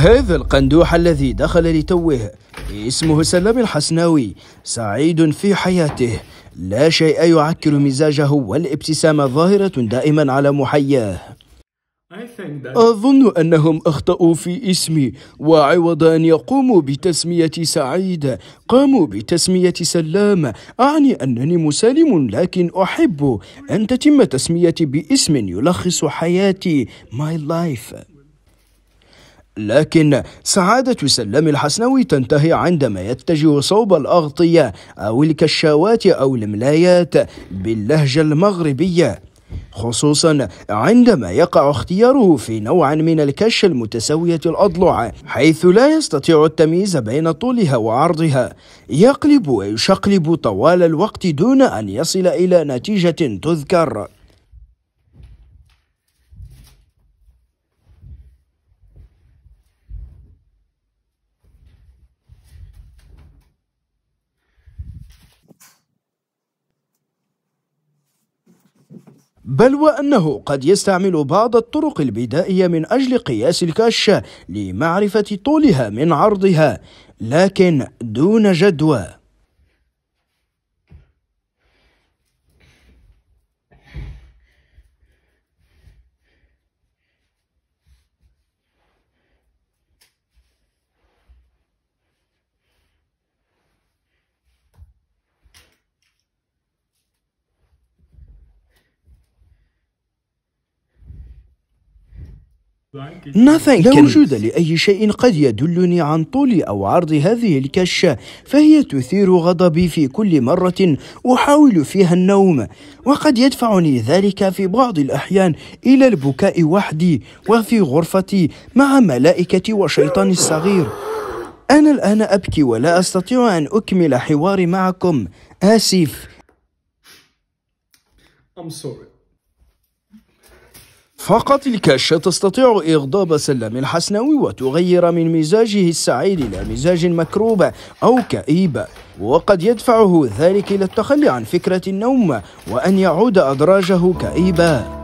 هذا القندوح الذي دخل لتوه اسمه سلام الحسناوي سعيد في حياته لا شيء يعكر مزاجه والابتسامة ظاهرة دائما على محياه أظن أنهم أخطأوا في اسمي وعوض أن يقوموا بتسمية سعيد قاموا بتسمية سلام أعني أنني مسالم لكن أحب أن تتم تسميتي باسم يلخص حياتي My Life لكن سعادة سلام الحسنوي تنتهي عندما يتجه صوب الأغطية أو الكشاوات أو الملايات باللهجة المغربية خصوصا عندما يقع اختياره في نوع من الكش المتساوية الأضلع حيث لا يستطيع التمييز بين طولها وعرضها يقلب ويشقلب طوال الوقت دون أن يصل إلى نتيجة تذكر بل وأنه قد يستعمل بعض الطرق البدائية من أجل قياس الكاشة لمعرفة طولها من عرضها لكن دون جدوى لا وجود لأي شيء قد يدلني عن طول أو عرض هذه الكشة فهي تثير غضبي في كل مرة أحاول فيها النوم وقد يدفعني ذلك في بعض الأحيان إلى البكاء وحدي وفي غرفتي مع ملائكتي وشيطاني الصغير أنا الآن أبكي ولا أستطيع أن أكمل حواري معكم آسف I'm sorry. فقط الكاشة تستطيع إغضاب سلام الحسنوي وتغير من مزاجه السعيد إلى مزاج مكروب أو كئيب وقد يدفعه ذلك إلى التخلي عن فكرة النوم وأن يعود أدراجه كئيباً